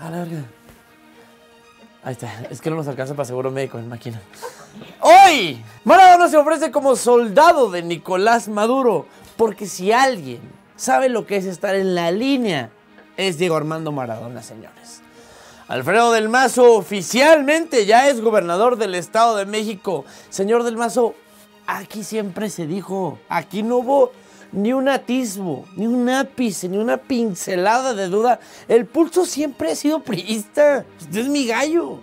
A Ahí está. Es que no nos alcanza para seguro médico en máquina. ¡Hoy! Maradona se ofrece como soldado de Nicolás Maduro. Porque si alguien sabe lo que es estar en la línea, es Diego Armando Maradona, señores. Alfredo del Mazo oficialmente ya es gobernador del Estado de México. Señor del Mazo, aquí siempre se dijo, aquí no hubo ni un atisbo, ni un ápice, ni una pincelada de duda. El pulso siempre ha sido priista. Usted es mi gallo.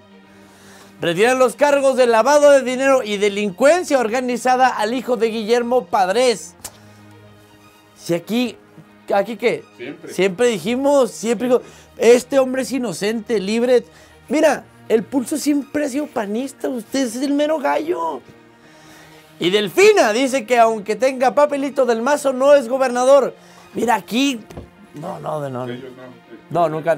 Retiran los cargos de lavado de dinero y delincuencia organizada al hijo de Guillermo Padres. Si aquí, aquí qué? Siempre. Siempre dijimos, siempre dijo, este hombre es inocente, libre. Mira, el pulso siempre ha sido panista, usted es el mero gallo. Y Delfina dice que aunque tenga papelito del mazo, no es gobernador. Mira aquí. No, no, no. No, eh, no nunca.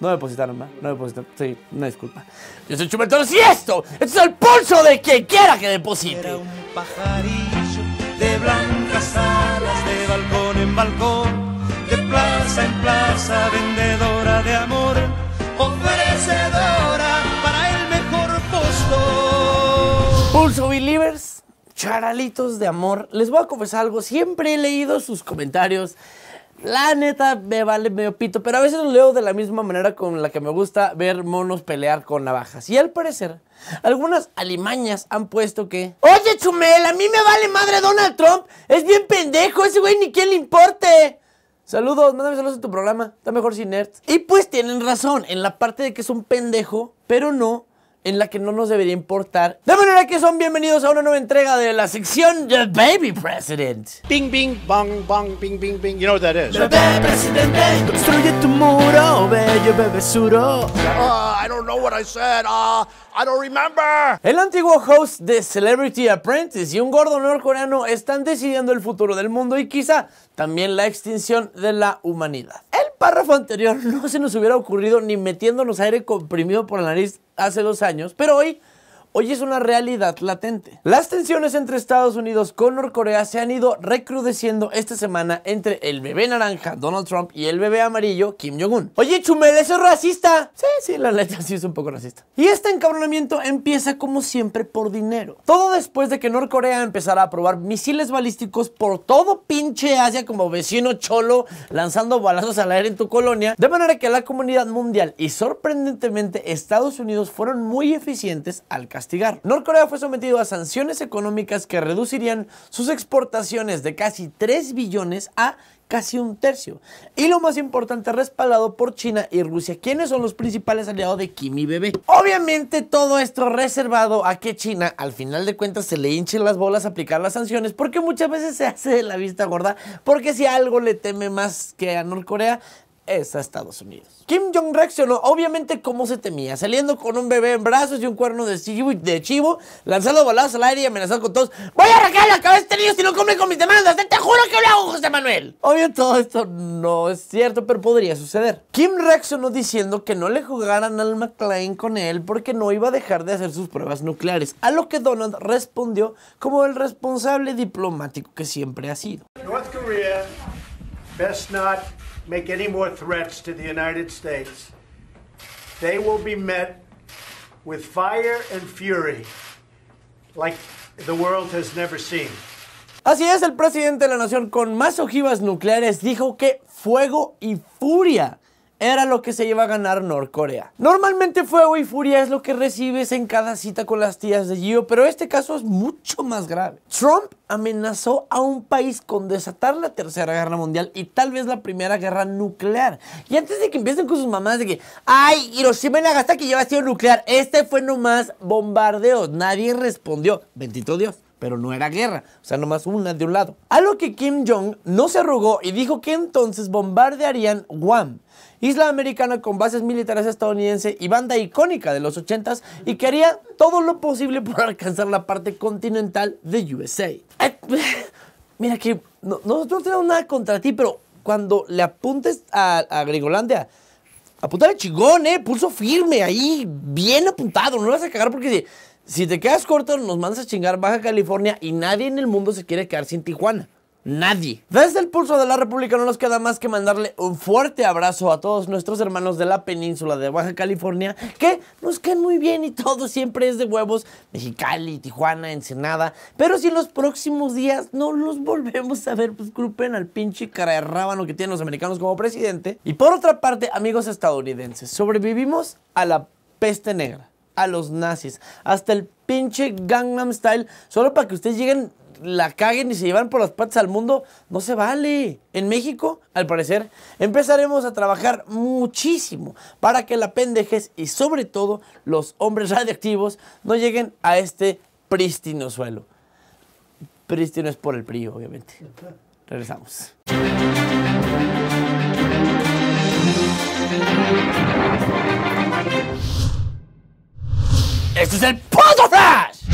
No depositaron mal. No depositaron. Sí, una disculpa. Yo soy Chumetón. y esto! ¡Esto es el pulso de quien quiera que deposite! Era un pajarillo de blancas alas, de balcón en balcón, de plaza en plaza, vendedora de amor, ofrecedora para el mejor postor. Pulso Billy charalitos de amor. Les voy a confesar algo, siempre he leído sus comentarios. La neta me vale medio pito, pero a veces los leo de la misma manera con la que me gusta ver monos pelear con navajas. Y al parecer, algunas alimañas han puesto que... Oye, Chumel, a mí me vale madre Donald Trump. Es bien pendejo, ese güey ni quién le importe. Saludos, mándame saludos a tu programa. Está mejor sin nerds. Y pues tienen razón en la parte de que es un pendejo, pero no en la que no nos debería importar. De manera que son bienvenidos a una nueva entrega de la sección The Baby President. Bing, bing, bong, bong, bing, bing, bing. You know what that is. The Baby President, construye tu muro, bello bebesuro. Ah, I don't know what I said. Ah, I don't remember. El antiguo host de Celebrity Apprentice y un gordo norcoreano están decidiendo el futuro del mundo y quizá también la extinción de la humanidad. El párrafo anterior no se nos hubiera ocurrido ni metiéndonos aire comprimido por la nariz hace dos años, pero hoy hoy es una realidad latente. Las tensiones entre Estados Unidos con Norcorea se han ido recrudeciendo esta semana entre el bebé naranja Donald Trump y el bebé amarillo Kim Jong-un. Oye, Chumel, eso es racista. Sí, sí, la letra sí es un poco racista. Y este encabronamiento empieza como siempre por dinero. Todo después de que Norcorea empezara a probar misiles balísticos por todo pinche Asia como vecino cholo lanzando balazos al aire en tu colonia, de manera que la comunidad mundial y sorprendentemente Estados Unidos fueron muy eficientes al caso Norcorea fue sometido a sanciones económicas que reducirían sus exportaciones de casi 3 billones a casi un tercio. Y lo más importante, respaldado por China y Rusia, quienes son los principales aliados de Kim y Bebé. Obviamente todo esto reservado a que China al final de cuentas se le hinche las bolas a aplicar las sanciones, porque muchas veces se hace de la vista gorda, porque si algo le teme más que a Norcorea es a Estados Unidos. Kim Jong reaccionó, obviamente, como se temía, saliendo con un bebé en brazos y un cuerno de chivo, de chivo lanzando balas al aire y amenazando con todos. ¡Voy a arrancar la cabeza de este niño si no cumple con mis demandas! ¡Te juro que lo hago, José Manuel! Obvio, todo esto no es cierto, pero podría suceder. Kim reaccionó diciendo que no le jugaran al McLean con él porque no iba a dejar de hacer sus pruebas nucleares, a lo que Donald respondió como el responsable diplomático que siempre ha sido. North Korea, best not make any more threats to the United States, they will be met with fire and fury like the world has never seen. Así es, el presidente de la nación con más ojivas nucleares dijo que fuego y furia era lo que se iba a ganar Norcorea. Normalmente fuego y furia es lo que recibes en cada cita con las tías de Gio, pero este caso es mucho más grave. Trump amenazó a un país con desatar la tercera guerra mundial y tal vez la primera guerra nuclear. Y antes de que empiecen con sus mamás de que, ay, Hiroshima y que lleva sido nuclear, este fue nomás bombardeo, nadie respondió, bendito Dios pero no era guerra, o sea, nomás una de un lado. A lo que Kim Jong no se arrugó y dijo que entonces bombardearían Guam, isla americana con bases militares estadounidenses y banda icónica de los 80s y que haría todo lo posible por alcanzar la parte continental de USA. mira que nosotros no, tenemos nada contra ti, pero cuando le apuntes a, a Grigolandia, apuntale chingón, ¿eh? Pulso firme, ahí, bien apuntado, no lo vas a cagar porque... si te quedas corto, nos mandas a chingar Baja California y nadie en el mundo se quiere quedar sin Tijuana nadie. Desde el pulso de la República no nos queda más que mandarle un fuerte abrazo a todos nuestros hermanos de la península de Baja California, que nos caen muy bien y todo siempre es de huevos, Mexicali, Tijuana, Ensenada, pero si en los próximos días no los volvemos a ver, pues culpen al pinche cara de rábano que tienen los americanos como presidente. Y por otra parte, amigos estadounidenses, sobrevivimos a la peste negra, a los nazis, hasta el pinche Gangnam Style, solo para que ustedes lleguen la caguen y se llevan por las patas al mundo, no se vale. En México, al parecer, empezaremos a trabajar muchísimo para que la pendejez y sobre todo los hombres radiactivos no lleguen a este prístino suelo. Prístino es por el PRI, obviamente. Regresamos. Esto es el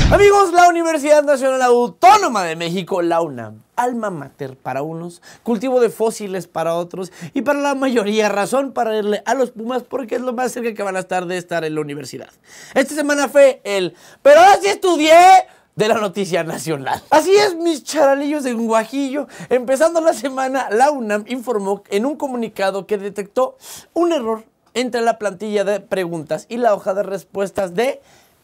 Amigos, la Universidad Nacional Autónoma de México, la UNAM, alma mater para unos, cultivo de fósiles para otros y para la mayoría razón para irle a los Pumas porque es lo más cerca que van a estar de estar en la universidad. Esta semana fue el, pero así estudié de la noticia nacional. Así es, mis charalillos de Guajillo. Empezando la semana, la UNAM informó en un comunicado que detectó un error entre la plantilla de preguntas y la hoja de respuestas de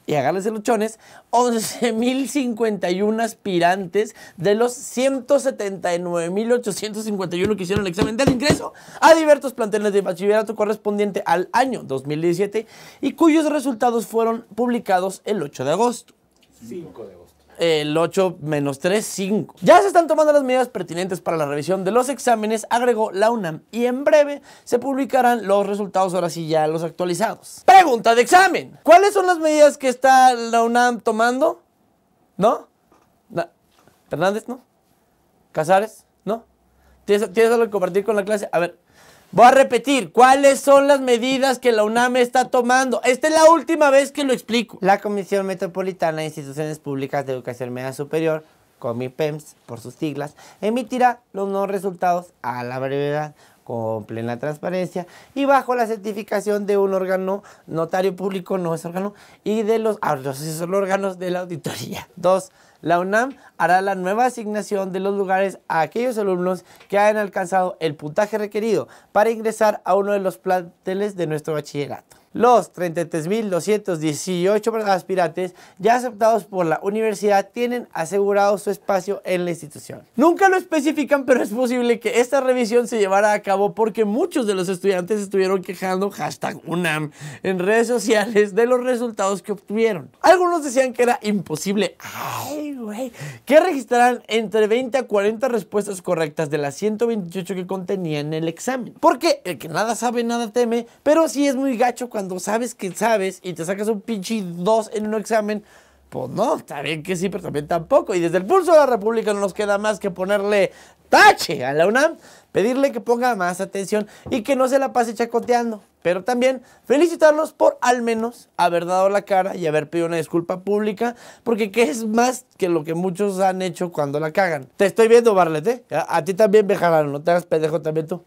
y agárrense los chones, 11.051 aspirantes de los 179.851 que hicieron el examen del ingreso a diversos planteles de bachillerato correspondiente al año 2017 y cuyos resultados fueron publicados el 8 de agosto. 5 de agosto el 8 menos 3, 5. Ya se están tomando las medidas pertinentes para la revisión de los exámenes, agregó la UNAM, y en breve se publicarán los resultados, ahora sí ya los actualizados. Pregunta de examen. ¿Cuáles son las medidas que está la UNAM tomando? ¿No? ¿Cazares ¿No? ¿Casares? ¿No? ¿Tienes, ¿Tienes algo que compartir con la clase? A ver, Voy a repetir, ¿cuáles son las medidas que la UNAM está tomando? Esta es la última vez que lo explico. La Comisión Metropolitana de Instituciones Públicas de Educación Media Superior, COMIPEMS por sus siglas, emitirá los nuevos resultados a la brevedad con plena transparencia y bajo la certificación de un órgano notario público, no es órgano, y de los, ah, órganos de la auditoría. Dos, la UNAM hará la nueva asignación de los lugares a aquellos alumnos que hayan alcanzado el puntaje requerido para ingresar a uno de los planteles de nuestro bachillerato. Los 33.218 aspirantes ya aceptados por la universidad tienen asegurado su espacio en la institución. Nunca lo especifican, pero es posible que esta revisión se llevara a cabo porque muchos de los estudiantes estuvieron quejando hashtag UNAM en redes sociales de los resultados que obtuvieron. Algunos decían que era imposible, ay güey, que registraran entre 20 a 40 respuestas correctas de las 128 que contenían el examen. Porque el que nada sabe, nada teme, pero sí es muy gacho cuando cuando sabes que sabes y te sacas un pinche 2 en un examen, pues no, está bien que sí, pero también tampoco. Y desde el pulso de la República no nos queda más que ponerle tache a la UNAM, pedirle que ponga más atención y que no se la pase chacoteando. Pero también felicitarlos por al menos haber dado la cara y haber pedido una disculpa pública, porque qué es más que lo que muchos han hecho cuando la cagan. Te estoy viendo, Barlet, ¿eh? a, ti también me no te hagas pendejo también tú.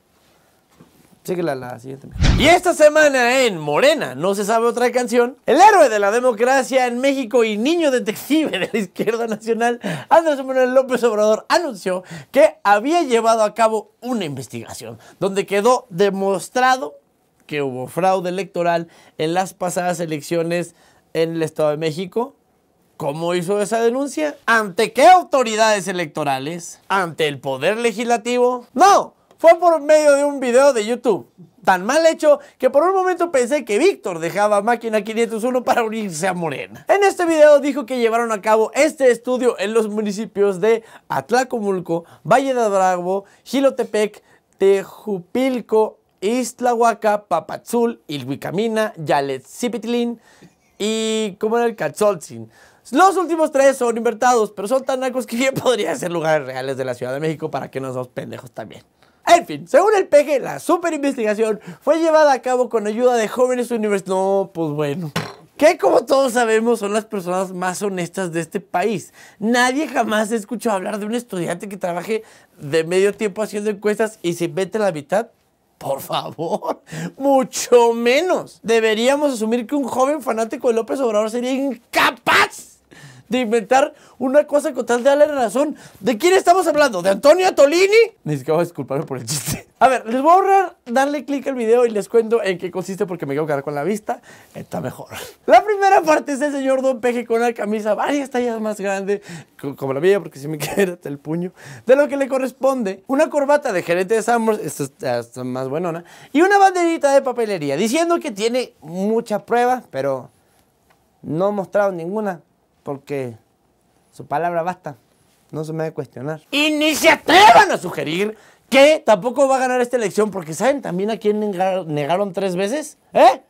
Síguela la siguiente. Y esta semana en Morena, no se sabe otra canción, el héroe de la democracia en México y niño detective de la izquierda nacional, Andrés Manuel López Obrador, anunció que había llevado a cabo una investigación donde quedó demostrado que hubo fraude electoral en las pasadas elecciones en el Estado de México, ¿Cómo hizo esa denuncia? ¿Ante qué autoridades electorales? ¿Ante el Poder Legislativo? No, fue por medio de un video de YouTube. Tan mal hecho que por un momento pensé que Víctor dejaba Máquina 501 para unirse a Morena. En este video dijo que llevaron a cabo este estudio en los municipios de Atlacomulco, Valle de Bravo, Gilotepec, Tejupilco, Iztlahuaca, Papatzul, Ilhuicamina, Yaletzipitlín y como era el Catzoltzin. Los últimos tres son invertados, pero son tan nacos que bien podrían ser lugares reales de la Ciudad de México para que no seamos pendejos también. En fin, según el PG, la super investigación fue llevada a cabo con ayuda de jóvenes universitarios. No, pues bueno que como todos sabemos son las personas más honestas de este país. Nadie jamás ha escuchado hablar de un estudiante que trabaje de medio tiempo haciendo encuestas y se invente la mitad. Por favor, mucho menos. Deberíamos asumir que un joven fanático de López Obrador sería incapaz de inventar una cosa con tal de darle razón. ¿De quién estamos hablando? ¿De Antonio Tolini? a disculparme por el chiste. A ver, les voy a ahorrar darle clic al video y les cuento en qué consiste porque me quiero quedar con la vista. Está mejor. La primera parte es el señor Don Peje con una camisa varias tallas más grande, como la mía, porque si me queda el puño, de lo que le corresponde. Una corbata de gerente de Summers, esto está más buenona, y una banderita de papelería, diciendo que tiene mucha prueba, pero no ha mostrado ninguna porque su palabra basta, no se me de cuestionar. Y ni se a sugerir que tampoco va a ganar esta elección, porque ¿saben también a quién negaron tres veces? ¿Eh?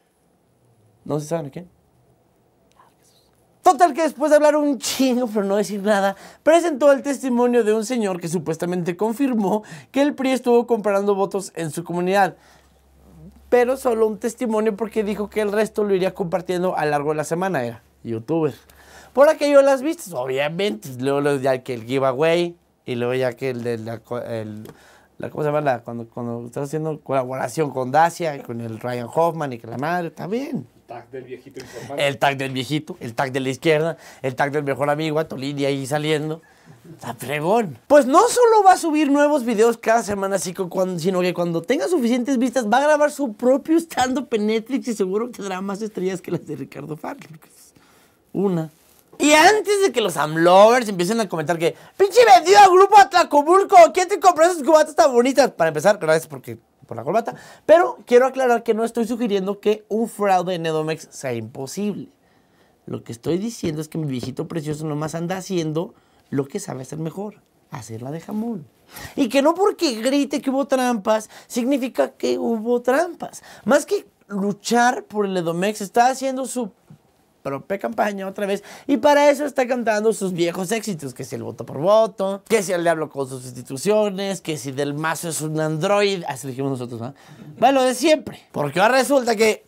No se saben a quién. Total que después de hablar un chingo pero no decir nada, presentó el testimonio de un señor que supuestamente confirmó que el PRI estuvo comprando votos en su comunidad. Pero solo un testimonio porque dijo que el resto lo iría compartiendo a lo largo de la semana, era youtuber. Por aquello las vistas, obviamente. Luego, ya que el giveaway y luego ya que el la, ¿cómo se llama? cuando, cuando haciendo colaboración con Dacia, con el Ryan Hoffman y que la madre, también. Tag del viejito El tag del viejito, el tag de la izquierda, el tag del mejor amigo, a Tolini ahí saliendo. Está fregón. Pues no solo va a subir nuevos videos cada semana, sino que cuando tenga suficientes vistas va a grabar su propio stand-up Netflix y seguro que tendrá más estrellas que las de Ricardo Farley. Una, y antes de que los amlovers empiecen a comentar que, pinche vendido al grupo Atlacomulco, ¿quién te compró esas cubatas tan bonitas? Para empezar, gracias porque por la corbata. Pero quiero aclarar que no estoy sugiriendo que un fraude en Edomex sea imposible. Lo que estoy diciendo es que mi viejito precioso nomás anda haciendo lo que sabe hacer mejor, hacerla de jamón. Y que no porque grite que hubo trampas, significa que hubo trampas. Más que luchar por el Edomex, está haciendo su propia campaña otra vez y para eso está cantando sus viejos éxitos, que si el voto por voto, que si el diablo con sus instituciones, que si del mazo es un android, así lo dijimos nosotros, Va lo de siempre, porque ahora resulta que...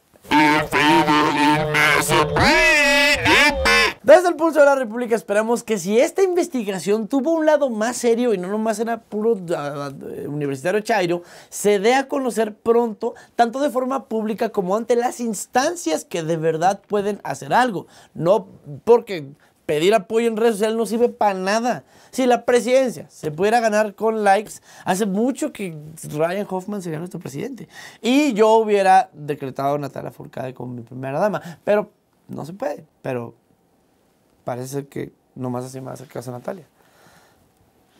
Desde el pulso de la República esperamos que si esta investigación tuvo un lado más serio y no nomás era puro ah, eh, universitario Chairo, se dé a conocer pronto, tanto de forma pública como ante las instancias que de verdad pueden hacer algo. No porque pedir apoyo en redes sociales no sirve para nada. Si la presidencia se pudiera ganar con likes, hace mucho que Ryan Hoffman sería nuestro presidente. Y yo hubiera decretado a Natalia Furcade como mi primera dama, pero no se puede. Pero parece que nomás así me va a caso a Natalia.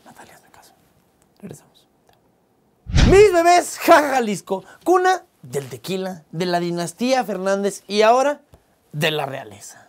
Natalia, mi caso. Regresamos. Mis bebés, jaja Jalisco, cuna del tequila, de la dinastía Fernández y ahora de la realeza.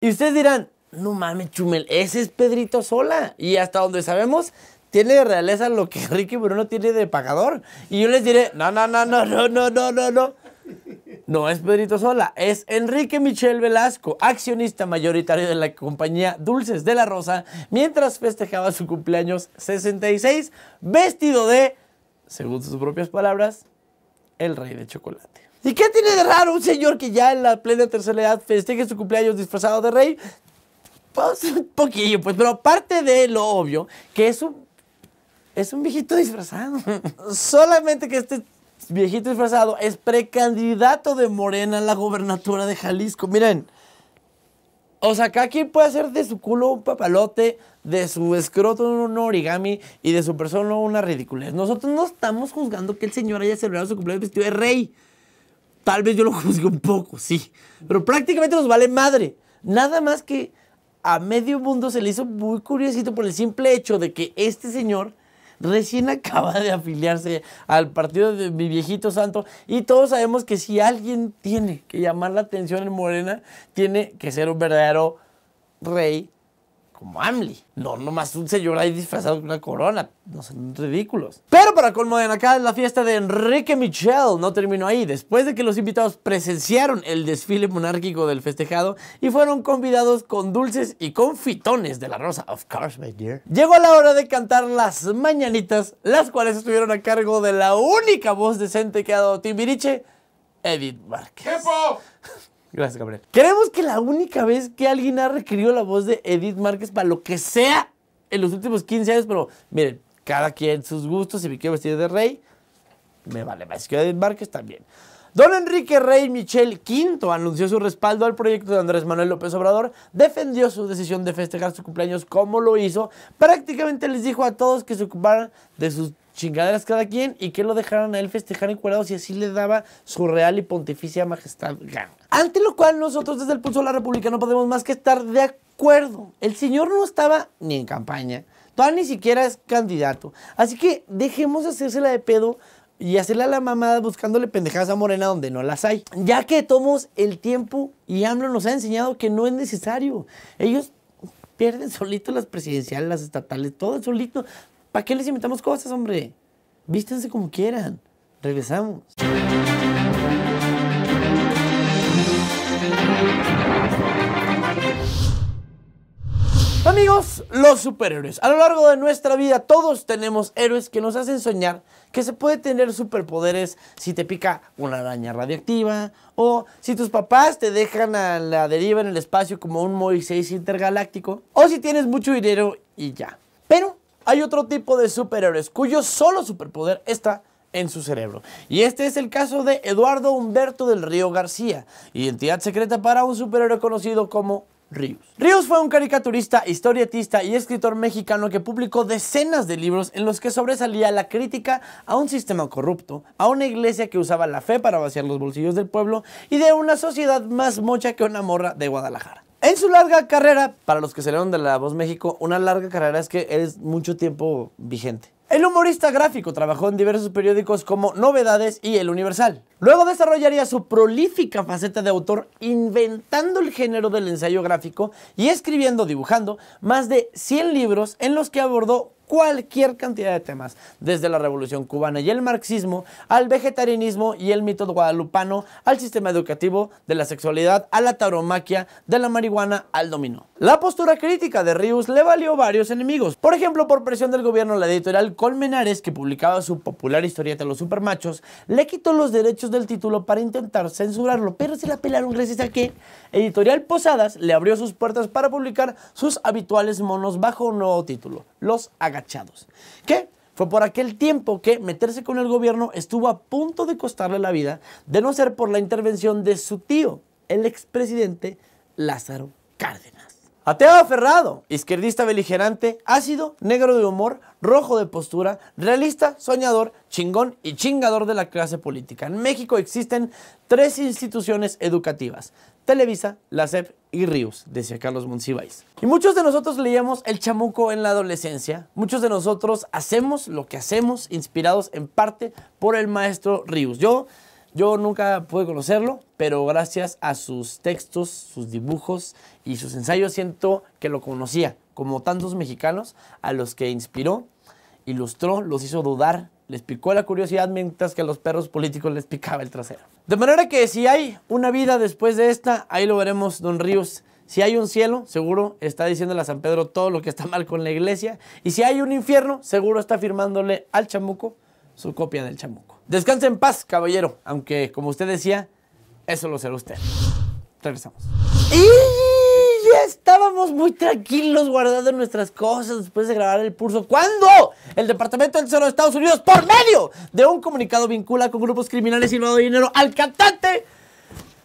Y ustedes dirán, no mames, Chumel, ese es Pedrito Sola. Y hasta donde sabemos, tiene de realeza lo que Enrique Bruno tiene de pagador. Y yo les diré, no, no, no, no, no, no, no, no, no. No es Pedrito Sola, es Enrique Michel Velasco, accionista mayoritario de la compañía Dulces de la Rosa, mientras festejaba su cumpleaños 66, vestido de, según sus propias palabras, el rey de chocolate. ¿Y qué tiene de raro un señor que ya en la plena tercera edad festeje su cumpleaños disfrazado de rey? Pues un poquillo, pues, pero aparte de lo obvio, que es un, es un viejito disfrazado. Solamente que este viejito disfrazado es precandidato de Morena a la gobernatura de Jalisco. Miren, o sea, acá puede hacer de su culo un papalote, de su escroto un origami y de su persona una ridiculez. Nosotros no estamos juzgando que el señor haya celebrado su cumpleaños vestido de rey. Tal vez yo lo juzgue un poco, sí. Pero prácticamente nos vale madre. Nada más que a medio mundo se le hizo muy curiosito por el simple hecho de que este señor recién acaba de afiliarse al partido de mi viejito santo y todos sabemos que si alguien tiene que llamar la atención en Morena, tiene que ser un verdadero rey como ah, No, nomás un señor ahí disfrazado con una corona. No son ridículos. Pero para colmo de acá, la fiesta de Enrique Michel no terminó ahí. Después de que los invitados presenciaron el desfile monárquico del festejado y fueron convidados con dulces y confitones de la rosa. Of course, my dear. Llegó la hora de cantar las mañanitas, las cuales estuvieron a cargo de la única voz decente que ha dado Timbiriche, Edith Márquez. Gracias, Gabriel. Queremos que la única vez que alguien ha requerido la voz de Edith Márquez para lo que sea en los últimos 15 años, pero miren, cada quien sus gustos, si me quiero vestir de rey, me vale más que Edith Márquez también. Don Enrique Rey Michel V anunció su respaldo al proyecto de Andrés Manuel López Obrador, defendió su decisión de festejar su cumpleaños como lo hizo, prácticamente les dijo a todos que se ocuparan de sus chingaderas cada quien y que lo dejaran a él festejar en encuerados y así le daba su real y pontificia majestad gana. Ante lo cual nosotros desde el Pulso de la República no podemos más que estar de acuerdo. El señor no estaba ni en campaña, todavía ni siquiera es candidato. Así que dejemos hacérsela de pedo y hacerla a la mamada buscándole pendejadas a Morena donde no las hay. Ya que tomos el tiempo y AMLO nos ha enseñado que no es necesario. Ellos pierden solito las presidenciales, las estatales, todo solito. ¿Para qué les invitamos cosas, hombre? Vístanse como quieran. Regresamos. Amigos, los superhéroes. A lo largo de nuestra vida todos tenemos héroes que nos hacen soñar que se puede tener superpoderes si te pica una araña radiactiva o si tus papás te dejan a la deriva en el espacio como un Moisés intergaláctico o si tienes mucho dinero y ya. Pero hay otro tipo de superhéroes cuyo solo superpoder está en su cerebro. Y este es el caso de Eduardo Humberto del Río García, identidad secreta para un superhéroe conocido como Ríos. Ríos fue un caricaturista, historietista y escritor mexicano que publicó decenas de libros en los que sobresalía la crítica a un sistema corrupto, a una iglesia que usaba la fe para vaciar los bolsillos del pueblo y de una sociedad más mocha que una morra de Guadalajara. En su larga carrera, para los que se salieron de La Voz México, una larga carrera es que es mucho tiempo vigente. El humorista gráfico trabajó en diversos periódicos como Novedades y El Universal. Luego desarrollaría su prolífica faceta de autor inventando el género del ensayo gráfico y escribiendo, dibujando, más de 100 libros en los que abordó cualquier cantidad de temas, desde la revolución cubana y el marxismo, al vegetarianismo y el mito guadalupano, al sistema educativo, de la sexualidad, a la tauromaquia, de la marihuana, al dominó. La postura crítica de Rius le valió varios enemigos, por ejemplo por presión del gobierno la editorial Colmenares, que publicaba su popular historieta Los Supermachos, le quitó los derechos del título para intentar censurarlo, pero se la pelaron gracias a que Editorial Posadas le abrió sus puertas para publicar sus habituales monos bajo un nuevo título, los agachados. ¿Qué? Fue por aquel tiempo que meterse con el gobierno estuvo a punto de costarle la vida, de no ser por la intervención de su tío, el expresidente Lázaro Cárdenas. Ateo aferrado, izquierdista beligerante, ácido, negro de humor, rojo de postura, realista, soñador, chingón y chingador de la clase política. En México existen tres instituciones educativas. Televisa, la y Ríos, decía Carlos Monsiváis. Y muchos de nosotros leíamos El Chamuco en la adolescencia. Muchos de nosotros hacemos lo que hacemos, inspirados en parte por el maestro Ríos. Yo yo nunca pude conocerlo, pero gracias a sus textos, sus dibujos y sus ensayos siento que lo conocía, como tantos mexicanos a los que inspiró, ilustró, los hizo dudar, les picó la curiosidad mientras que a los perros políticos les picaba el trasero. De manera que si hay una vida después de esta, ahí lo veremos, don Ríos. Si hay un cielo, seguro está diciéndole a San Pedro todo lo que está mal con la iglesia. Y si hay un infierno, seguro está firmándole al chamuco su copia del chamuco. Descanse en paz, caballero. Aunque, como usted decía, eso lo será usted. Regresamos. Y ya estábamos muy tranquilos guardando nuestras cosas después de grabar el pulso. ¿Cuándo? El Departamento del Tesoro de Estados Unidos, por medio de un comunicado, vincula con grupos criminales y lavado de dinero al cantante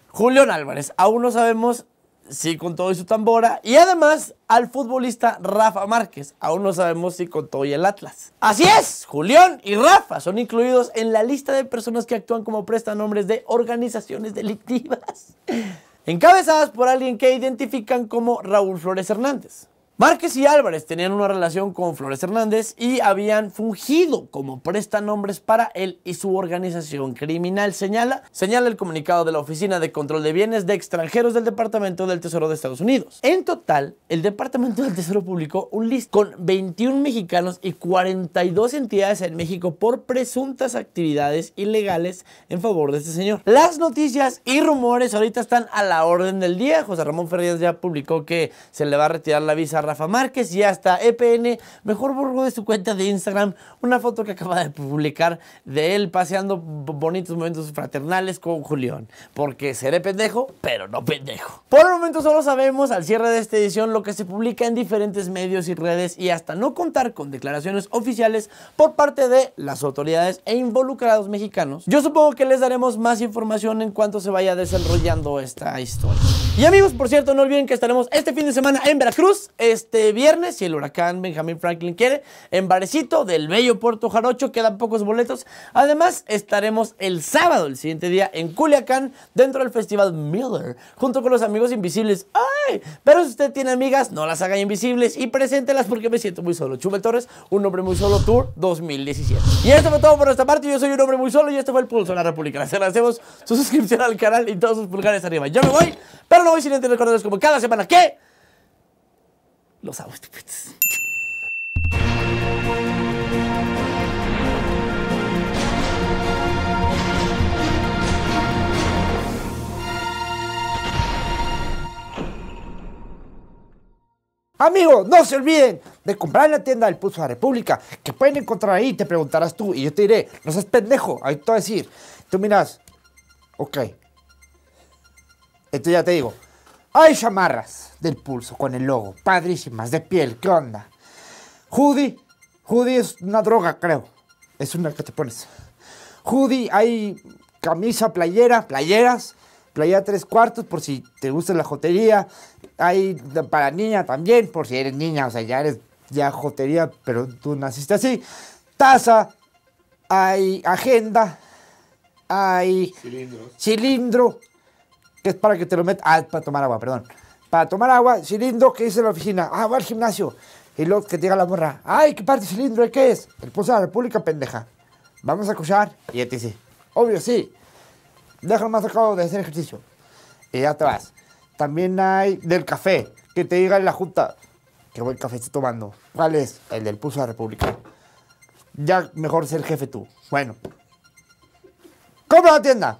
Julián Álvarez. Aún no sabemos sí con todo y su tambora. Y además al futbolista Rafa Márquez. Aún no sabemos si con todo y el Atlas. Así es, Julián y Rafa son incluidos en la lista de personas que actúan como prestanombres de organizaciones delictivas. Encabezadas por alguien que identifican como Raúl Flores Hernández. Márquez y Álvarez tenían una relación con Flores Hernández y habían fungido como prestanombres para él y su organización criminal, señala, el comunicado de la Oficina de Control de Bienes de Extranjeros del Departamento del Tesoro de Estados Unidos. En total, el Departamento del Tesoro publicó un list con 21 mexicanos y 42 entidades en México por presuntas actividades ilegales en favor de este señor. Las noticias y rumores ahorita están a la orden del día. José Ramón Fernández ya publicó que se le va a retirar la visa Rafa Márquez y hasta EPN e mejor borró de su cuenta de Instagram una foto que acaba de publicar de él paseando bonitos momentos fraternales con Julián. Porque seré pendejo, pero no pendejo. Por el momento solo sabemos al cierre de esta edición lo que se publica en diferentes medios y redes y hasta no contar con declaraciones oficiales por parte de las autoridades e involucrados mexicanos. Yo supongo que les daremos más información en cuanto se vaya desarrollando esta historia. Y amigos, por cierto, no olviden que estaremos este fin de semana en Veracruz, este viernes, si el huracán Benjamín Franklin quiere, en Barecito del bello Puerto Jarocho, quedan pocos boletos. Además, estaremos el sábado, el siguiente día, en Culiacán, dentro del Festival Miller, junto con los amigos invisibles. ¡Ay! Pero si usted tiene amigas, no las haga invisibles y preséntelas porque me siento muy solo. Chumel Torres, un hombre muy solo tour 2017. Y esto fue todo por esta parte. Yo soy un hombre muy solo y este fue el Pulso de la República. Les agradecemos su suscripción al canal y todos sus pulgares arriba. Yo me voy, pero no hoy, sino como cada semana ¿qué? los hago Amigo, Amigos, no se olviden de comprar en la tienda del Pulso de la República, que pueden encontrar ahí, te preguntarás tú, y yo te diré, no seas pendejo, ahí te voy a decir, tú miras, ok, entonces ya te digo, hay chamarras del pulso con el logo, padrísimas, de piel, ¿qué onda? Hoodie, hoodie es una droga, creo. Es una que te pones. judy hay camisa, playera, playeras, playera tres cuartos por si te gusta la jotería. Hay para niña también, por si eres niña, o sea, ya eres ya jotería, pero tú naciste así. Taza, hay agenda, hay cilindro, que es para que te lo metas, ah, para tomar agua, perdón. Para tomar agua, cilindro, ¿qué dice la oficina? Ah, va al gimnasio. Y luego que te diga la morra, ay, ¿qué parte cilindro? ¿Qué es? El pulso de la República, pendeja. Vamos a escuchar Y ya dice, obvio, sí. Déjalo más acabado de hacer ejercicio. Y ya te vas. También hay del café, que te diga la junta, qué buen café estoy tomando. ¿Cuál es? El del pulso de la República. Ya mejor ser jefe tú. Bueno. ¡Compra la tienda!